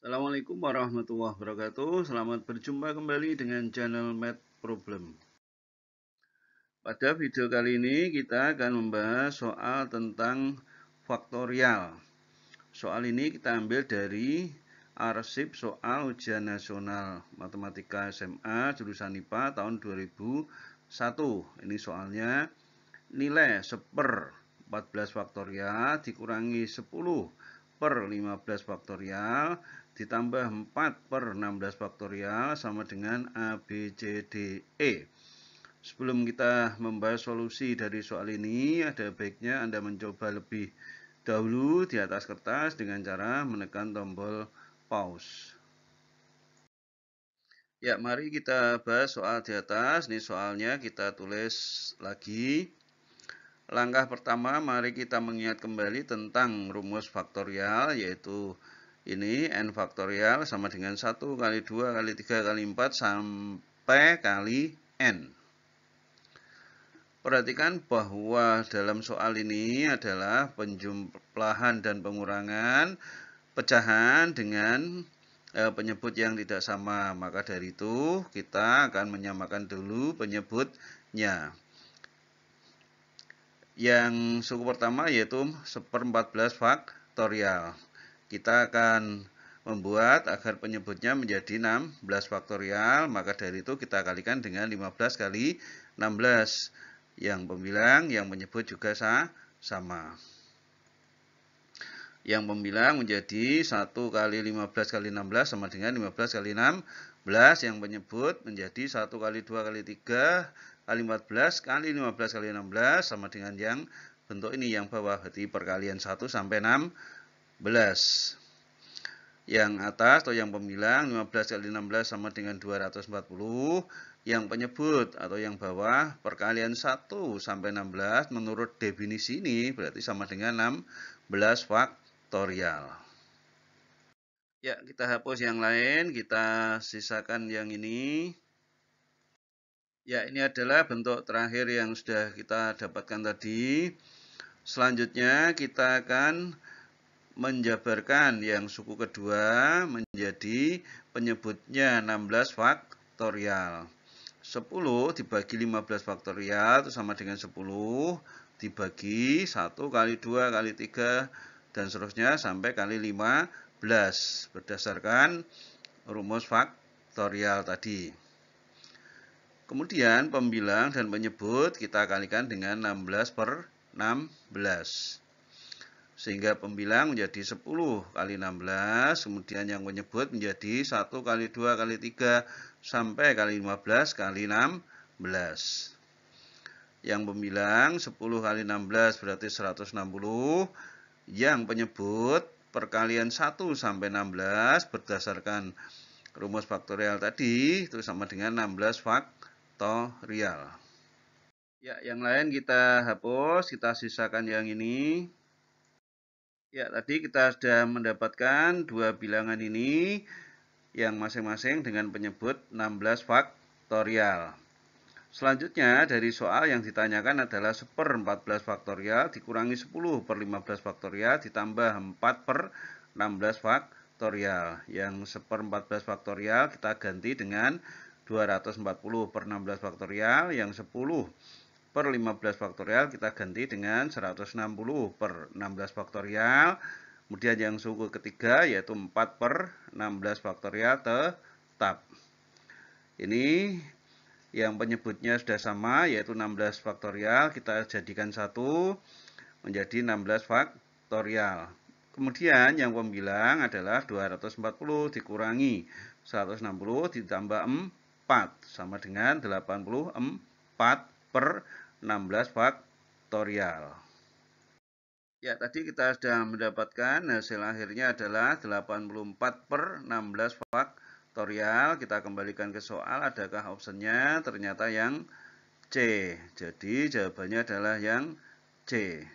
Assalamualaikum warahmatullahi wabarakatuh. Selamat berjumpa kembali dengan channel Mad Problem. Pada video kali ini kita akan membahas soal tentang faktorial. Soal ini kita ambil dari arsip soal ujian nasional matematika SMA jurusan IPA tahun 2001. Ini soalnya nilai seper 14 faktorial dikurangi 10 per 15 faktorial ditambah 4 per 16 faktorial sama dengan A, B, C, D, E. Sebelum kita membahas solusi dari soal ini, ada baiknya Anda mencoba lebih dahulu di atas kertas dengan cara menekan tombol pause. Ya, mari kita bahas soal di atas. Ini soalnya kita tulis lagi. Langkah pertama, mari kita mengingat kembali tentang rumus faktorial, yaitu ini n faktorial sama dengan 1 kali 2 kali 3 kali 4 sampai kali n. Perhatikan bahwa dalam soal ini adalah penjumlahan dan pengurangan pecahan dengan e, penyebut yang tidak sama. Maka dari itu kita akan menyamakan dulu penyebutnya yang suku pertama yaitu seperempat belas faktorial. Kita akan membuat agar penyebutnya menjadi 16 faktorial, maka dari itu kita kalikan dengan 15 kali 16. Yang pembilang, yang menyebut juga sama. Yang pembilang menjadi 1 kali 15 kali 16 sama dengan 15 kali 16. Yang menyebut menjadi 1 kali 2 kali 3 kali 14 kali 15 kali 16 sama dengan yang bentuk ini yang bawah berarti perkalian 1 sampai 16 yang atas atau yang pembilang 15 kali 16 sama dengan 240 yang penyebut atau yang bawah perkalian 1 sampai 16 menurut definisi ini berarti sama dengan 16 faktorial ya kita hapus yang lain kita sisakan yang ini Ya, ini adalah bentuk terakhir yang sudah kita dapatkan tadi. Selanjutnya kita akan menjabarkan yang suku kedua menjadi penyebutnya 16 faktorial. 10 dibagi 15 faktorial itu sama dengan 10 dibagi 1 kali 2 kali 3 dan seterusnya sampai kali 15 berdasarkan rumus faktorial tadi. Kemudian pembilang dan penyebut kita kalikan dengan 16 per 16. Sehingga pembilang menjadi 10 kali 16, kemudian yang penyebut menjadi 1 kali 2 kali 3 sampai kali 15 kali 16. Yang pembilang 10 kali 16 berarti 160. Yang penyebut perkalian 1 sampai 16 berdasarkan rumus faktorial tadi itu sama dengan 16 fak atau real. Ya, yang lain kita hapus, kita sisakan yang ini. Ya, tadi kita sudah mendapatkan dua bilangan ini yang masing-masing dengan penyebut 16 faktorial. Selanjutnya, dari soal yang ditanyakan adalah 1 per 14 faktorial dikurangi 10 per 15 faktorial ditambah 4 per 16 faktorial. Yang 1 per 14 faktorial kita ganti dengan 240 per 16 faktorial yang 10 per 15 faktorial kita ganti dengan 160 per 16 faktorial kemudian yang suku ketiga yaitu 4 per 16 faktorial tetap ini yang penyebutnya sudah sama yaitu 16 faktorial kita jadikan satu menjadi 16 faktorial kemudian yang pembilang adalah 240 dikurangi 160 ditambah 4 4 sama dengan 84 per 16 faktorial. Ya, tadi kita sudah mendapatkan hasil akhirnya adalah 84 per 16 faktorial. Kita kembalikan ke soal, adakah optionnya? Ternyata yang C. Jadi jawabannya adalah yang C.